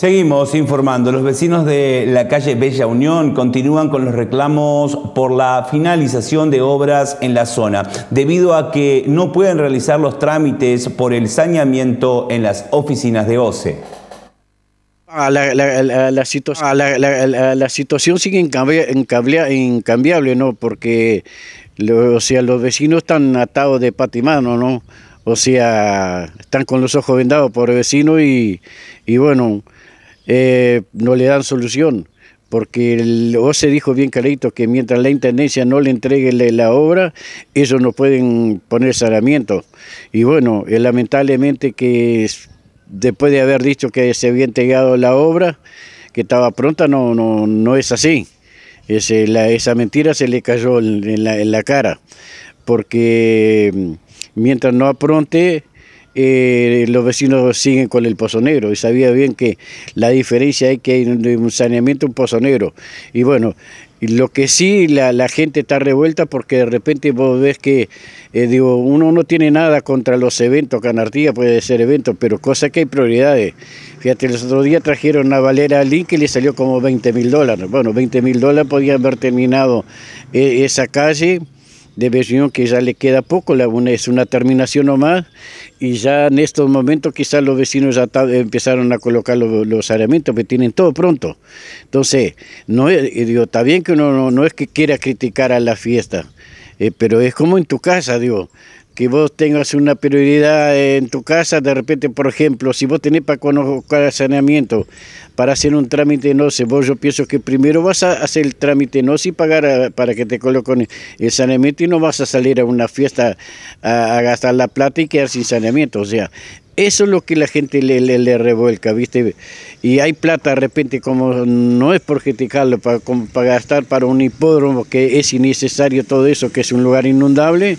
Seguimos informando. Los vecinos de la calle Bella Unión continúan con los reclamos por la finalización de obras en la zona, debido a que no pueden realizar los trámites por el saneamiento en las oficinas de OCE. La, situación, sigue incambiable, ¿no? Porque, o sea, los vecinos están atados de patimano, ¿no? O sea, están con los ojos vendados por el vecino y, y bueno, eh, no le dan solución, porque se dijo bien clarito que mientras la Intendencia no le entregue la, obra, ellos no pueden poner saneamiento. Y bueno, eh, lamentablemente que después de haber dicho que se había entregado la obra, que estaba pronta, no, no, no es así. Eh, esa mentira se le cayó en la, en la cara, porque mm, mientras no apronte, eh, los vecinos siguen con el pozo negro y sabía bien que la diferencia es que hay un saneamiento, un pozo negro. Y bueno, lo que sí la, gente está revuelta porque de repente vos ves que, eh, digo, uno no tiene nada contra los eventos, Canartía puede ser eventos, pero cosa que hay prioridades. Fíjate, el otro día trajeron a valera al que le salió como 20 mil dólares. Bueno, 20 mil dólares podían haber terminado eh, esa calle de vecino que ya le queda poco, la una, es una terminación o más y ya en estos momentos quizás los vecinos ya empezaron a colocar los, los aramientos, que tienen todo pronto. Entonces, no está bien que uno no, no es que quiera criticar a la fiesta, eh, pero es como en tu casa, digo, que vos tengas una prioridad en tu casa, de repente, por ejemplo, si vos tenés para conocer saneamiento, para hacer un trámite no sé, vos yo pienso que primero vas a hacer el trámite no y pagar eh, para que te coloquen el saneamiento y no vas a salir a una fiesta a, gastar la plata y quedar sin saneamiento, o sea, eso es lo que la gente le, revuelca, ¿viste? Y hay plata de repente, como no es por criticarlo, para, para gastar para un hipódromo que es innecesario todo eso, que es un lugar inundable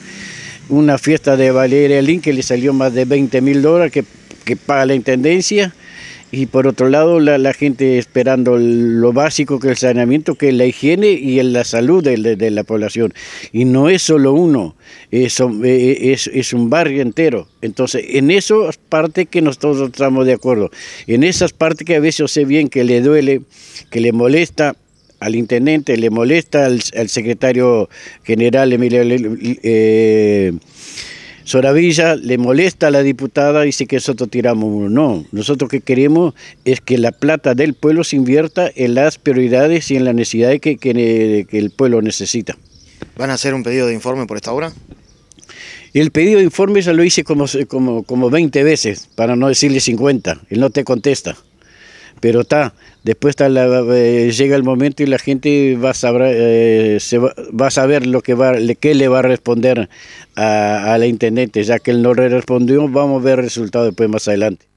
una fiesta de Valeria Lin que le salió más de 20 mil dólares que, paga la intendencia. Y por otro lado, la, gente esperando lo básico que es el saneamiento, que es la higiene y la salud de, la población. Y no es solo uno, es, eh, eh, es, un barrio entero. Entonces, en esas parte que nosotros estamos de acuerdo, en esas partes que a veces sé bien que le duele, que le molesta, al intendente, le molesta al, secretario general Emilio eh, Soravilla, le molesta a la diputada, dice que nosotros tiramos No, nosotros lo que queremos es que la plata del pueblo se invierta en las prioridades y en las necesidades que, el pueblo necesita. ¿Van a hacer un pedido de informe por esta hora. El pedido de informe ya lo hice como, como, como 20 veces, para no decirle 50, él no te contesta. Pero está, después eh, llega el momento y la gente va a saber, eh, va, a saber lo que va, le, qué le va a responder a, a la intendente. Ya que él no respondió, vamos a ver el resultado después más adelante.